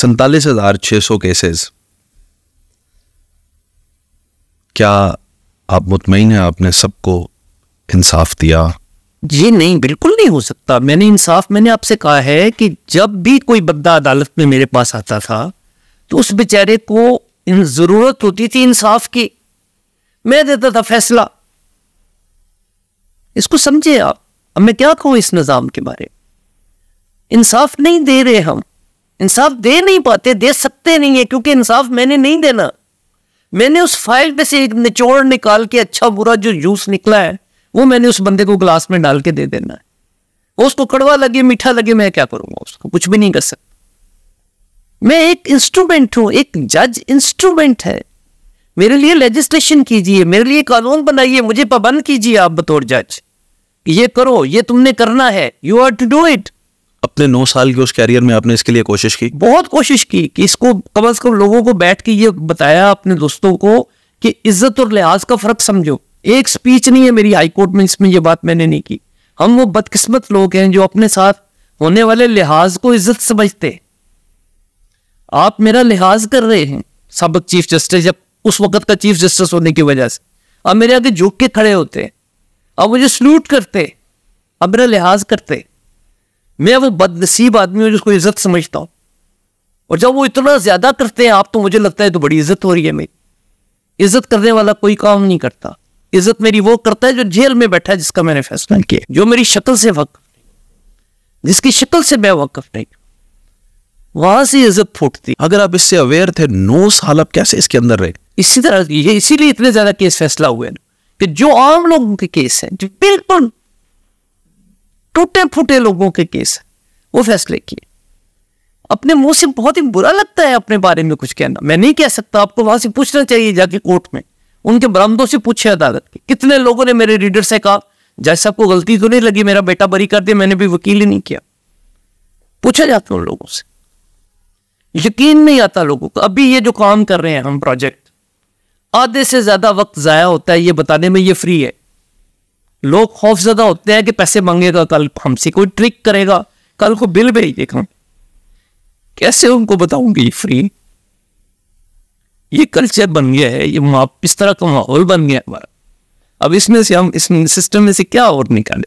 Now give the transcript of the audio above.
सैतालीस हजार छह सौ केसेस क्या आप मुतमिन हैं आपने सबको इंसाफ दिया जी नहीं बिल्कुल नहीं हो सकता मैंने इंसाफ मैंने आपसे कहा है कि जब भी कोई बद्दा अदालत में मेरे पास आता था तो उस बेचारे को इन ज़रूरत होती थी इंसाफ की मैं देता था फैसला इसको समझे आप अब मैं क्या कहूँ इस निज़ाम के बारे इंसाफ नहीं दे रहे हम इंसाफ दे नहीं पाते दे सकते नहीं है क्योंकि इंसाफ मैंने नहीं देना मैंने उस फाइल में से एक निचोड़ निकाल के अच्छा बुरा जो जूस निकला है वो मैंने उस बंदे को ग्लास में डाल के दे देना है उसको कड़वा लगे मीठा लगे मैं क्या करूंगा उसको कुछ भी नहीं कर सकता मैं एक इंस्ट्रूमेंट हूं एक जज इंस्ट्रूमेंट है मेरे लिए लेजिस्लेशन कीजिए मेरे लिए कानून बनाइए मुझे पाबंद कीजिए आप बतौर जज ये करो ये तुमने करना है you are to do it अपने नौ साल के उस कैरियर में आपने इसके लिए कोशिश की बहुत कोशिश की कि इसको कम अज कम लोगों को बैठ के ये बताया अपने दोस्तों को कि इज्जत और लिहाज का फर्क समझो एक स्पीच नहीं है मेरी कोर्ट में इसमें ये बात मैंने नहीं की हम वो बदकिस्मत लोग हैं जो अपने साथ होने वाले लिहाज को इज्जत समझते आप मेरा लिहाज कर रहे हैं सबक चीफ जस्टिस जब उस वक्त का चीफ जस्टिस होने की वजह से अब मेरे आगे झुक के खड़े होते अब मुझे सल्यूट करते अब मेरा लिहाज करते मैं वो बदनसीब आदमी हूँ जिसको इज्जत समझता हूँ और जब वो इतना ज्यादा करते हैं आप तो मुझे लगता है तो बड़ी इज्जत हो रही है मेरी इज्जत करने वाला कोई काम नहीं करता इज्जत मेरी वो करता है जो जेल में बैठा है जिसका मैंने फैसला किया जो मेरी शक्ल से वक्त जिसकी शक्ल से मैं वाकफ नहीं वहां से इज्जत फूटती अगर आप इससे अवेयर थे नो आप कैसे इसके अंदर रहे इसी तरह ये इसीलिए इतने ज्यादा केस फैसला हुए हैं कि जो आम लोगों के केस हैं जो बिल्कुल टूटे फूटे लोगों के केस वो फैसले किए अपने मुंह से बहुत ही बुरा लगता है अपने बारे में कुछ कहना मैं नहीं कह सकता आपको वहां से पूछना चाहिए जाके कोर्ट में उनके बरामदों से पूछे अदालत के कितने लोगों ने मेरे रीडर से कहा जैसे आपको गलती तो नहीं लगी मेरा बेटा बरी कर दिया मैंने भी वकील ही नहीं किया पूछा जाता उन लोगों से यकीन नहीं आता लोगों को अभी ये जो काम कर रहे हैं हम प्रोजेक्ट आधे से ज्यादा वक्त जाया होता है ये बताने में ये फ्री है लोग खौफजदा होते हैं कि पैसे मांगेगा कल हमसे कोई ट्रिक करेगा कल को बिल देगा कैसे उनको बताऊंगी ये फ्री ये कल्चर बन गया है ये इस तरह का माहौल बन गया हमारा अब इसमें से हम इस सिस्टम में से क्या और निकाले